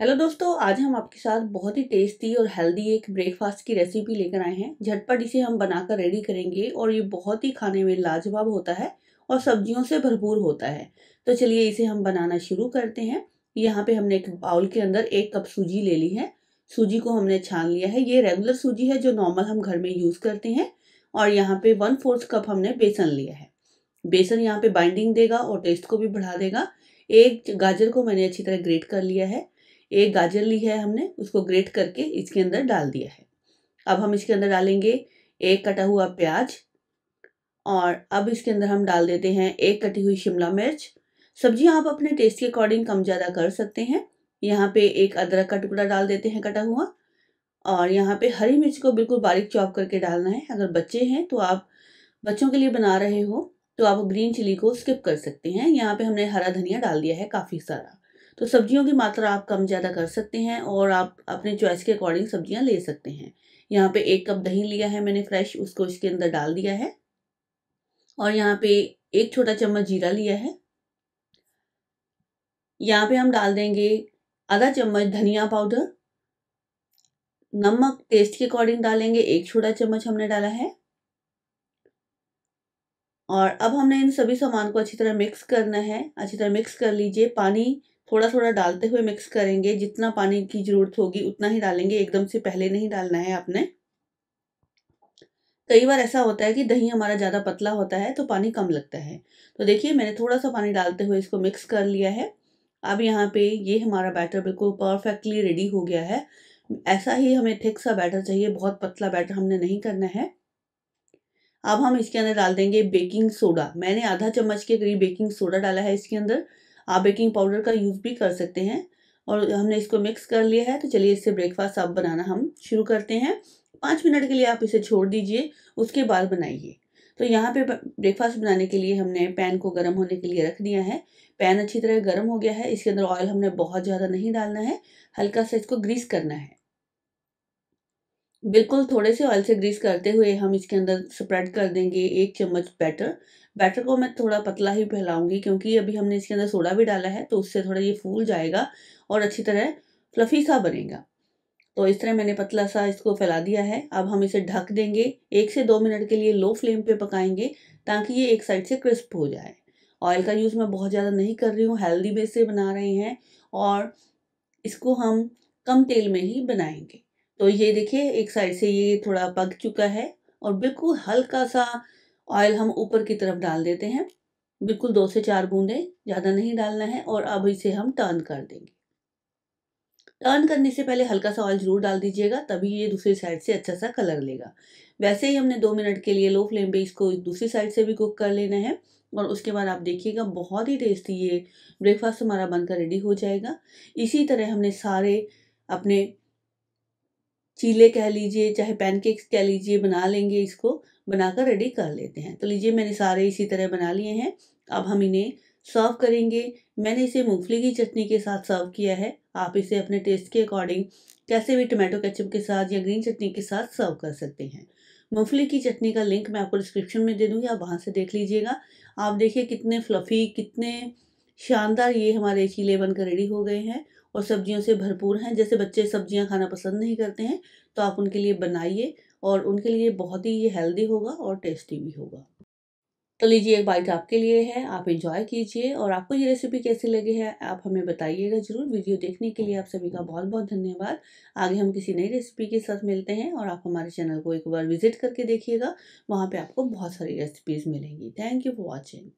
hello दोस्तों आज हम आपके साथ बहुत ही टेस्टी और हेल्दी एक ब्रेकफास्ट की रेसिपी लेकर आए हैं झटपट इसे हम बनाकर रेडी करेंगे और ये बहुत ही खाने में लाजवाब होता है और सब्जियों से भरपूर होता है तो चलिए इसे हम बनाना शुरू करते हैं यहाँ पे हमने एक बाउल के अंदर एक कप सूजी ले ली है सूजी को हमने छान लिया है ये रेगुलर सूजी है जो नॉर्मल हम घर में यूज़ करते हैं और यहाँ पे वन फोर्थ कप हमने बेसन लिया है बेसन यहाँ पे बाइंडिंग देगा और टेस्ट को भी बढ़ा देगा एक गाजर को मैंने अच्छी तरह ग्रेट कर लिया है एक गाजर ली है हमने उसको ग्रेट करके इसके अंदर डाल दिया है अब हम इसके अंदर डालेंगे एक कटा हुआ प्याज और अब इसके अंदर हम डाल देते हैं एक कटी हुई शिमला मिर्च सब्जियां आप अपने टेस्ट के अकॉर्डिंग कम ज़्यादा कर सकते हैं यहाँ पे एक अदरक का टुकड़ा डाल देते हैं कटा हुआ और यहाँ पे हरी मिर्च को बिल्कुल बारीक चॉप करके डालना है अगर बच्चे हैं तो आप बच्चों के लिए बना रहे हो तो आप ग्रीन चिली को स्किप कर सकते हैं यहाँ पे हमने हरा धनिया डाल दिया है काफ़ी सारा तो सब्जियों की मात्रा आप कम ज़्यादा कर सकते हैं और आप अपने चॉइस के अकॉर्डिंग सब्जियां ले सकते हैं यहाँ पे एक कप दही लिया है मैंने फ्रेश उसको इसके अंदर डाल दिया है और यहाँ पे एक छोटा चम्मच जीरा लिया है यहाँ पे हम डाल देंगे आधा चम्मच धनिया पाउडर नमक टेस्ट के अकॉर्डिंग डालेंगे एक छोटा चम्मच हमने डाला है और अब हमने इन सभी सामान को अच्छी तरह मिक्स करना है अच्छी तरह मिक्स कर लीजिए पानी थोड़ा थोड़ा डालते हुए मिक्स करेंगे जितना पानी की ज़रूरत होगी उतना ही डालेंगे एकदम से पहले नहीं डालना है आपने कई बार ऐसा होता है कि दही हमारा ज़्यादा पतला होता है तो पानी कम लगता है तो देखिए मैंने थोड़ा सा पानी डालते हुए इसको मिक्स कर लिया है अब यहाँ पे ये हमारा बैटर बिल्कुल परफेक्टली रेडी हो गया है ऐसा ही हमें थिक सा बैटर चाहिए बहुत पतला बैटर हमने नहीं करना है अब हम इसके अंदर डाल देंगे बेकिंग सोडा मैंने आधा चम्मच के करीब बेकिंग सोडा डाला है इसके अंदर आप बेकिंग पाउडर का यूज़ भी कर सकते हैं और हमने इसको मिक्स कर लिया है तो चलिए इससे ब्रेकफास्ट आप बनाना हम शुरू करते हैं पाँच मिनट के लिए आप इसे छोड़ दीजिए उसके बाद बनाइए तो यहाँ पे ब्रेकफास्ट बनाने के लिए हमने पैन को गर्म होने के लिए रख दिया है पैन अच्छी तरह गर्म हो गया है इसके अंदर ऑयल हमने बहुत ज़्यादा नहीं डालना है हल्का सा इसको ग्रीस करना है बिल्कुल थोड़े से ऑयल से ग्रीस करते हुए हम इसके अंदर स्प्रेड कर देंगे एक चम्मच बैटर बैटर को मैं थोड़ा पतला ही फैलाऊंगी क्योंकि अभी हमने इसके अंदर सोडा भी डाला है तो उससे थोड़ा ये फूल जाएगा और अच्छी तरह फ्लफी सा बनेगा तो इस तरह मैंने पतला सा इसको फैला दिया है अब हम इसे ढक देंगे एक से दो मिनट के लिए लो फ्लेम पर पकाएंगे ताकि ये एक साइड से क्रिस्प हो जाए ऑयल का यूज़ मैं बहुत ज़्यादा नहीं कर रही हूँ हेल्दी बेस से बना रहे हैं और इसको हम कम तेल में ही बनाएंगे तो ये देखिए एक साइड से ये थोड़ा पक चुका है और बिल्कुल हल्का सा ऑयल हम ऊपर की तरफ डाल देते हैं बिल्कुल दो से चार बूंदे ज़्यादा नहीं डालना है और अब इसे हम टर्न कर देंगे टर्न करने से पहले हल्का सा ऑयल जरूर डाल दीजिएगा तभी ये दूसरी साइड से अच्छा सा कलर लेगा वैसे ही हमने दो मिनट के लिए लो फ्लेम पे इसको दूसरी साइड से भी कुक कर लेना है और उसके बाद आप देखिएगा बहुत ही टेस्टी ये ब्रेकफास्ट हमारा बनकर रेडी हो जाएगा इसी तरह हमने सारे अपने चीले कह लीजिए चाहे पैनकेक्स कह लीजिए बना लेंगे इसको बनाकर रेडी कर लेते हैं तो लीजिए मैंने सारे इसी तरह बना लिए हैं अब हम इन्हें सर्व करेंगे मैंने इसे मूंगफली की चटनी के साथ सर्व किया है आप इसे अपने टेस्ट के अकॉर्डिंग कैसे भी टोमेटो केचप के साथ या ग्रीन चटनी के साथ सर्व कर सकते हैं मूंगफली की चटनी का लिंक मैं आपको डिस्क्रिप्शन में दे दूँगी आप वहाँ से देख लीजिएगा आप देखिए कितने फ्लफ़ी कितने शानदार ये हमारे चीले बनकर रेडी हो गए हैं और सब्जियों से भरपूर हैं जैसे बच्चे सब्जियां खाना पसंद नहीं करते हैं तो आप उनके लिए बनाइए और उनके लिए बहुत ही ये हेल्दी होगा और टेस्टी भी होगा तो लीजिए एक बाइट आपके लिए है आप इंजॉय कीजिए और आपको ये रेसिपी कैसी लगी है आप हमें बताइएगा ज़रूर वीडियो देखने के लिए आप सभी का बहुत बहुत धन्यवाद आगे हम किसी नई रेसिपी के साथ मिलते हैं और आप हमारे चैनल को एक बार विजिट करके देखिएगा वहाँ पर आपको बहुत सारी रेसिपीज़ मिलेंगी थैंक यू फॉर वॉचिंग